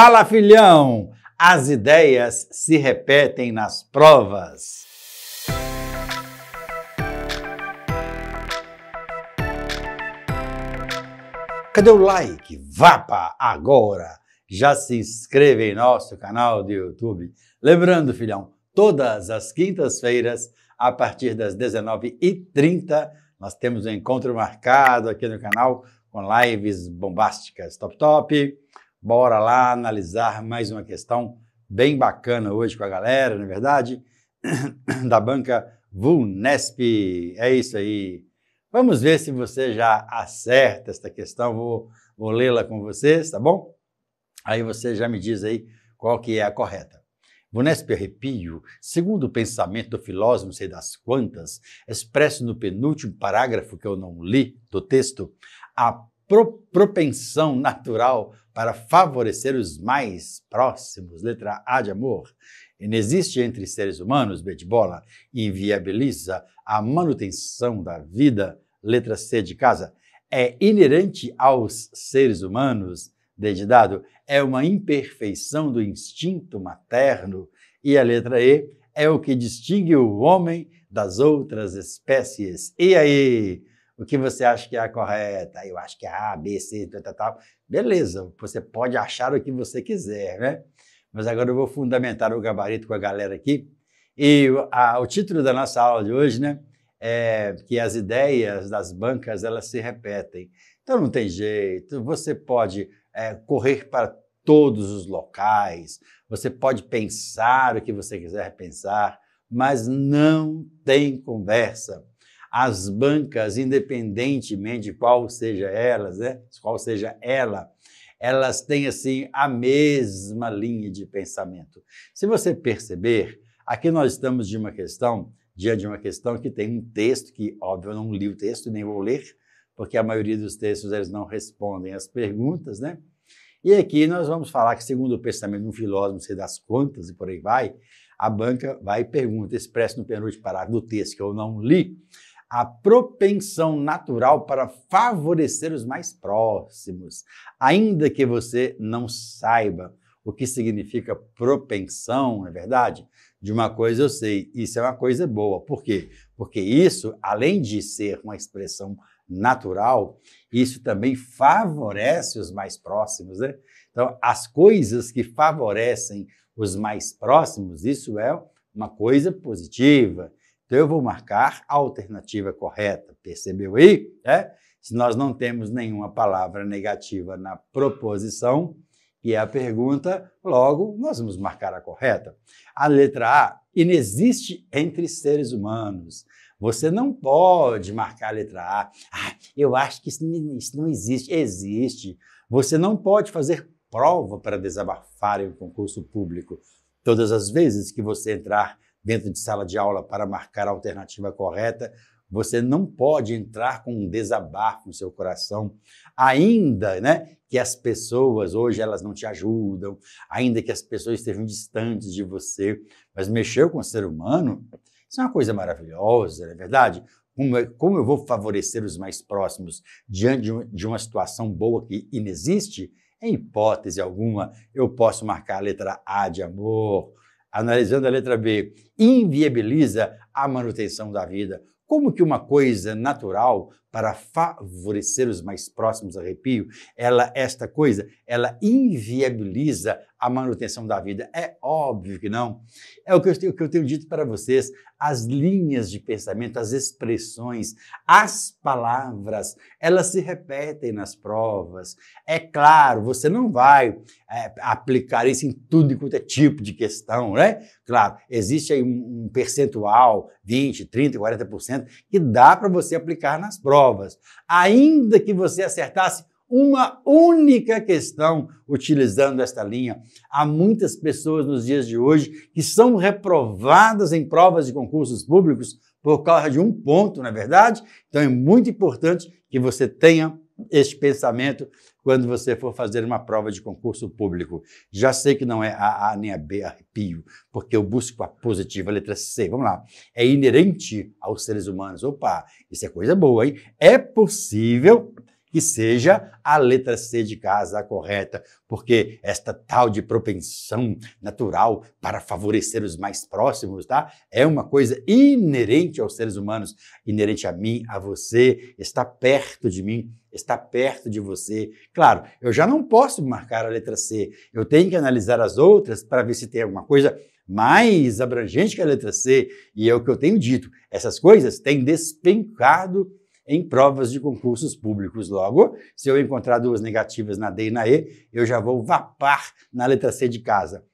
Fala, filhão! As ideias se repetem nas provas. Cadê o like? Vapa agora! Já se inscreva em nosso canal do YouTube. Lembrando, filhão, todas as quintas-feiras, a partir das 19h30, nós temos um encontro marcado aqui no canal com lives bombásticas. Top, top! Bora lá analisar mais uma questão bem bacana hoje com a galera, não é verdade? Da banca Vunesp. É isso aí. Vamos ver se você já acerta esta questão. Vou, vou lê-la com vocês, tá bom? Aí você já me diz aí qual que é a correta. Vunesp Arrepio, segundo o pensamento do filósofo, não sei das quantas, expresso no penúltimo parágrafo que eu não li do texto, a propensão natural para favorecer os mais próximos. Letra A de amor. Inexiste entre seres humanos, B de bola, inviabiliza a manutenção da vida. Letra C de casa. É inerente aos seres humanos, D de dado. É uma imperfeição do instinto materno. E a letra E é o que distingue o homem das outras espécies. E aí? o que você acha que é a correta, eu acho que é A, B, C, tal, tal, tal. Beleza, você pode achar o que você quiser, né? Mas agora eu vou fundamentar o gabarito com a galera aqui. E a, o título da nossa aula de hoje, né? É que as ideias das bancas, elas se repetem. Então não tem jeito, você pode é, correr para todos os locais, você pode pensar o que você quiser pensar, mas não tem conversa as bancas, independentemente de qual seja elas, né? qual seja ela, elas têm assim a mesma linha de pensamento. Se você perceber, aqui nós estamos de uma questão, diante de uma questão que tem um texto que, óbvio, eu não li o texto nem vou ler, porque a maioria dos textos eles não respondem às perguntas, né? E aqui nós vamos falar que, segundo o pensamento de um filósofo, não sei das e por aí vai, a banca vai e pergunta, expressa no penúltimo parágrafo do texto que eu não li, a propensão natural para favorecer os mais próximos, ainda que você não saiba o que significa propensão, não é verdade? De uma coisa eu sei, isso é uma coisa boa. Por quê? Porque isso, além de ser uma expressão natural, isso também favorece os mais próximos, né? Então, as coisas que favorecem os mais próximos, isso é uma coisa positiva. Então eu vou marcar a alternativa correta. Percebeu aí? É? Se nós não temos nenhuma palavra negativa na proposição, e é a pergunta, logo nós vamos marcar a correta. A letra A inexiste entre seres humanos. Você não pode marcar a letra A. Ah, eu acho que isso não existe. Existe. Você não pode fazer prova para desabafar em um concurso público. Todas as vezes que você entrar dentro de sala de aula para marcar a alternativa correta. Você não pode entrar com um desabafo no seu coração, ainda né, que as pessoas hoje elas não te ajudam, ainda que as pessoas estejam distantes de você, mas mexer com o ser humano, isso é uma coisa maravilhosa, não é verdade? Como, é, eu vou favorecer os mais próximos diante de uma situação boa que inexiste? Em hipótese alguma, eu posso marcar a letra A de amor, analisando a letra B, inviabiliza a manutenção da vida. Como que uma coisa natural para favorecer os mais próximos arrepio, ela, esta coisa, ela inviabiliza a manutenção da vida. É óbvio que não. É o que eu tenho, que eu tenho dito para vocês. As linhas de pensamento, as expressões, as palavras, elas se repetem nas provas. É claro, você não vai é, aplicar isso em tudo e quanto é tipo de questão, né? Claro, existe aí um percentual, 20, 30, 40%, que dá para você aplicar nas provas provas. Ainda que você acertasse uma única questão utilizando esta linha. Há muitas pessoas nos dias de hoje que são reprovadas em provas de concursos públicos por causa de um ponto, na é verdade? Então é muito importante que você tenha este pensamento quando você for fazer uma prova de concurso público. Já sei que não é a A nem a B, arrepio, porque eu busco a positiva, a letra C. Vamos lá. É inerente aos seres humanos. Opa, isso é coisa boa, hein? É possível que seja a letra C de casa correta, porque esta tal de propensão natural para favorecer os mais próximos, tá? É uma coisa inerente aos seres humanos, inerente a mim, a você, está perto de mim, está perto de você. Claro, eu já não posso marcar a letra C. Eu tenho que analisar as outras para ver se tem alguma coisa mais abrangente que a letra C, e é o que eu tenho dito. Essas coisas têm despencado em provas de concursos públicos. Logo, se eu encontrar duas negativas na D e na E, eu já vou vapar na letra C de casa.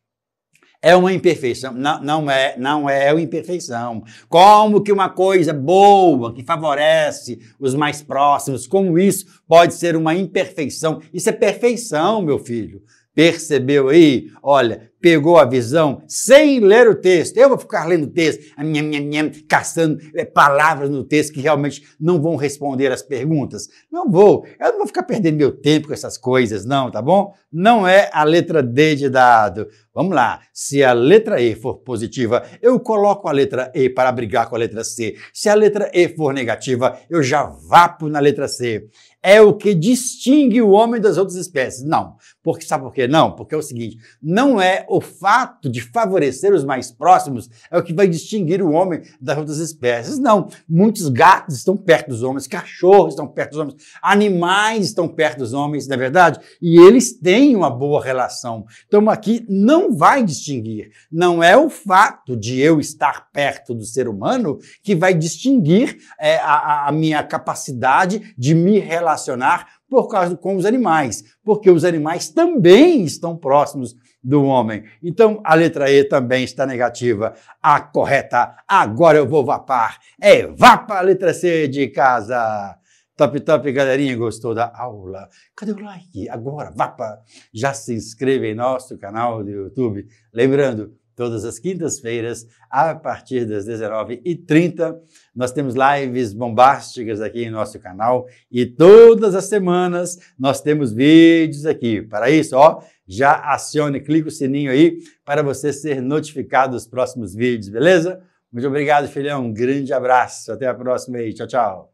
É uma imperfeição, não, não é, não é uma imperfeição. Como que uma coisa boa, que favorece os mais próximos, como isso pode ser uma imperfeição? Isso é perfeição, meu filho. Percebeu aí? Olha, pegou a visão sem ler o texto. Eu vou ficar lendo o texto, minha, minha, minha, caçando eh, palavras no texto que realmente não vão responder as perguntas. Não vou. Eu não vou ficar perdendo meu tempo com essas coisas, não, tá bom? Não é a letra D de dado. Vamos lá. Se a letra E for positiva, eu coloco a letra E para brigar com a letra C. Se a letra E for negativa, eu já vapo na letra C é o que distingue o homem das outras espécies. Não. Porque, sabe por quê? Não. Porque é o seguinte: não é o fato de favorecer os mais próximos é o que vai distinguir o homem das outras espécies. Não. Muitos gatos estão perto dos homens, cachorros estão perto dos homens, animais estão perto dos homens, na é verdade? E eles têm uma boa relação. Então aqui não vai distinguir. Não é o fato de eu estar perto do ser humano que vai distinguir é, a, a minha capacidade de me relacionar relacionar por causa com os animais, porque os animais também estão próximos do homem. Então, a letra E também está negativa. A correta, agora eu vou vapar, é vapa, a letra C de casa. Top, top, galerinha, gostou da aula? Cadê o like? Agora, vapa! Já se inscreva em nosso canal do YouTube. Lembrando, todas as quintas-feiras, a partir das 19h30. Nós temos lives bombásticas aqui em nosso canal e todas as semanas nós temos vídeos aqui. Para isso, ó, já acione, clique o sininho aí para você ser notificado dos próximos vídeos, beleza? Muito obrigado, filhão. Um grande abraço. Até a próxima aí. Tchau, tchau.